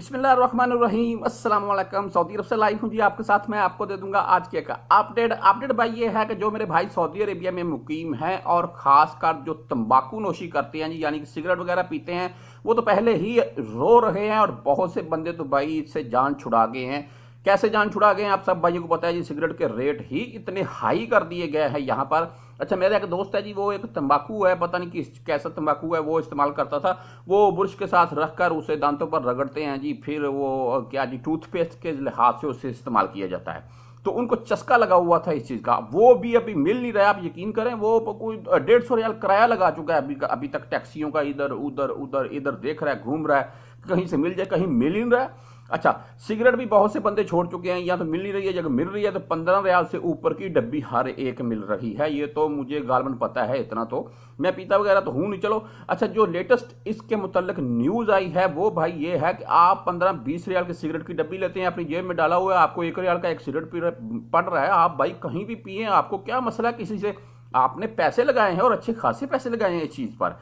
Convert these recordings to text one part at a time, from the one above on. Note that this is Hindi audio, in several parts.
बिस्मिल्लाम सऊदी अरब से लाइव हूँ जी आपके साथ मैं आपको दे दूंगा आज के का अपडेट अपडेट भाई ये है कि जो मेरे भाई सऊदी अरेबिया में मुकीम हैं और ख़ासकर जो तंबाकू नोशी करते हैं जी यानी कि सिगरेट वगैरह पीते हैं वो तो पहले ही रो रहे हैं और बहुत से बंदे तो भाई इससे जान छुड़ा गए हैं कैसे जान छुड़ा गए आप सब भाइयों को पता है जी सिगरेट के रेट ही इतने हाई कर दिए गए हैं यहाँ पर अच्छा मेरा एक दोस्त है जी वो एक तंबाकू है पता नहीं किस कैसा तंबाकू है वो इस्तेमाल करता था वो ब्रश के साथ रखकर उसे दांतों पर रगड़ते हैं जी फिर वो क्या जी टूथपेस्ट के लिहाज से उसे इस्तेमाल किया जाता है तो उनको चस्का लगा हुआ था इस चीज़ का वो भी अभी मिल नहीं रहा आप यकीन करें वो कोई डेढ़ सौ रियाल किराया लगा चुका है अभी अभी तक टैक्सियों का इधर उधर उधर इधर देख रहा है घूम रहा है कहीं से मिल जाए कहीं मिल ही नहीं रहा है अच्छा सिगरेट भी बहुत से बंदे छोड़ चुके हैं या तो मिल नहीं रही है जब मिल रही है तो पंद्रह रियाल से ऊपर की डब्बी हर एक मिल रही है ये तो मुझे गालमन पता है इतना तो मैं पीता वगैरह तो हूं नहीं चलो अच्छा जो लेटेस्ट इसके मुतलक न्यूज आई है वो भाई ये है कि आप पंद्रह बीस रियाल की सिगरेट की डब्बी लेते हैं अपनी जेब में डाला हुआ है आपको एक रियाल का एक सिगरेट पड़ रहा है आप भाई कहीं भी पिए आपको क्या मसला किसी से आपने पैसे लगाए हैं और अच्छे खासे पैसे लगाए हैं इस चीज पर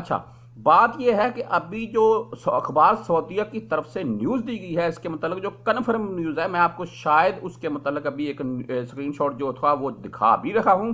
अच्छा बात यह है कि अभी जो अखबार सऊदिया की तरफ से न्यूज़ दी गई है इसके मतलब जो कन्फर्म न्यूज़ है मैं आपको शायद उसके मतलब अभी एक स्क्रीनशॉट जो था वो दिखा भी रहा हूँ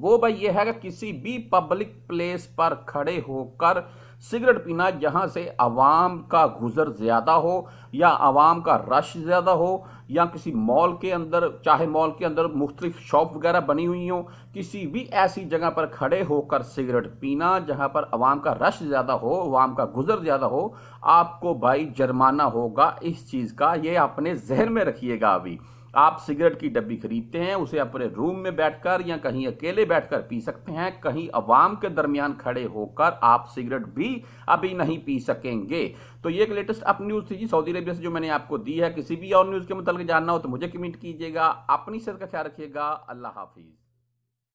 वो भाई ये है कि किसी भी पब्लिक प्लेस पर खड़े होकर सिगरेट पीना जहाँ से आवाम का गुजर ज़्यादा हो या आवाम का रश ज़्यादा हो या किसी मॉल के अंदर चाहे मॉल के अंदर मुख्तलिफ शॉप वगैरह बनी हुई हो किसी भी ऐसी जगह पर खड़े होकर सिगरेट पीना जहां पर आवाम का रश ज़्यादा हो आवाम का गुजर ज़्यादा हो आपको भाई जुर्माना होगा इस चीज़ का ये अपने जहन में रखिएगा अभी आप सिगरेट की डब्बी खरीदते हैं उसे अपने रूम में बैठकर या कहीं अकेले बैठकर पी सकते हैं कहीं अवाम के दरमियान खड़े होकर आप सिगरेट भी अभी नहीं पी सकेंगे तो ये एक लेटेस्ट अप न्यूज़ थी जी सऊदी अरेबिया से जो मैंने आपको दी है किसी भी और न्यूज़ के मतलब निकल के जानना हो तो मुझे कमेंट कीजिएगा अपनी सेहत का ख्याल रखिएगा अल्लाह हाफिज़